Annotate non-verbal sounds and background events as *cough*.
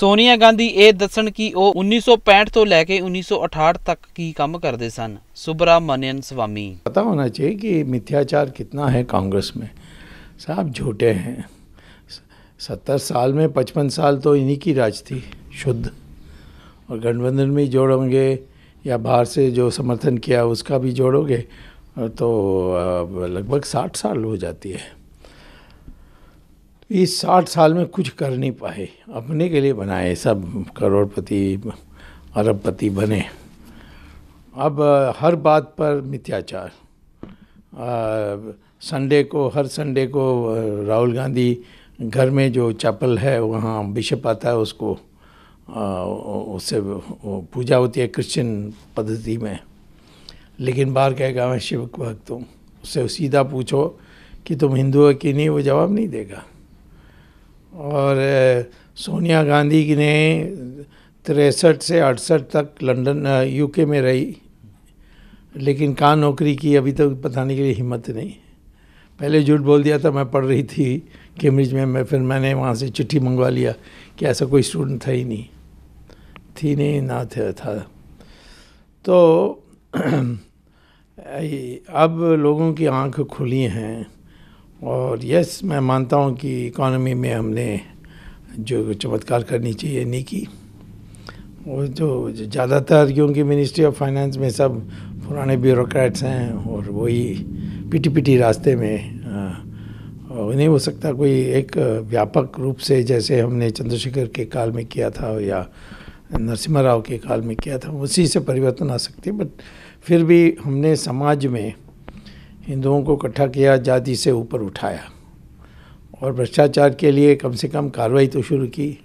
सोनिया गांधी दसन कि वह उन्नीस सौ पैंठ तो लैके उन्नीस सौ अठाठ तक की काम करते सन सुब्रमण्यन स्वामी पता होना चाहिए कि मिथ्याचार कितना है कांग्रेस में साहब झूठे हैं सत्तर साल में पचपन साल तो इन्हीं की राज थी शुद्ध और गठबंधन में जोड़ेंगे या बाहर से जो समर्थन किया उसका भी जोड़ोगे तो लगभग साठ साल हो जाती है इस साठ साल में कुछ कर नहीं पाए अपने के लिए बनाए सब करोड़पति अरबपति बने अब हर बात पर मिथ्याचार संडे को हर संडे को राहुल गांधी घर में जो चैपल है वहाँ बिशप आता है उसको उससे पूजा होती है क्रिश्चियन पद्धति में लेकिन बाहर कहेगा मैं शिव भक्त हूँ उससे सीधा पूछो कि तुम हिंदू हो कि नहीं वो जवाब नहीं देगा और सोनिया गांधी ने तिरसठ से अड़सठ तक लंदन यूके में रही लेकिन कहाँ नौकरी की अभी तक तो बताने के लिए हिम्मत नहीं पहले झूठ बोल दिया था मैं पढ़ रही थी कैम्ब्रिज में मैं फिर मैंने वहाँ से चिट्ठी मंगवा लिया कि ऐसा कोई स्टूडेंट था ही नहीं थी नहीं ना था, था। तो *clears throat* अब लोगों की आंख खुली हैं और यस मैं मानता हूँ कि इकॉनमी में हमने जो चमत्कार करनी चाहिए नहीं की वो जो ज़्यादातर क्योंकि मिनिस्ट्री ऑफ फाइनेंस में सब पुराने ब्यूरोक्रेट्स हैं और वही पीटी पीटी रास्ते में नहीं हो सकता कोई एक व्यापक रूप से जैसे हमने चंद्रशेखर के काल में किया था या नरसिम्हा राव के काल में किया था उसी से परिवर्तन आ सकती है बट फिर भी हमने समाज में हिंदुओं को इकट्ठा किया जाति से ऊपर उठाया और भ्रष्टाचार के लिए कम से कम कार्रवाई तो शुरू की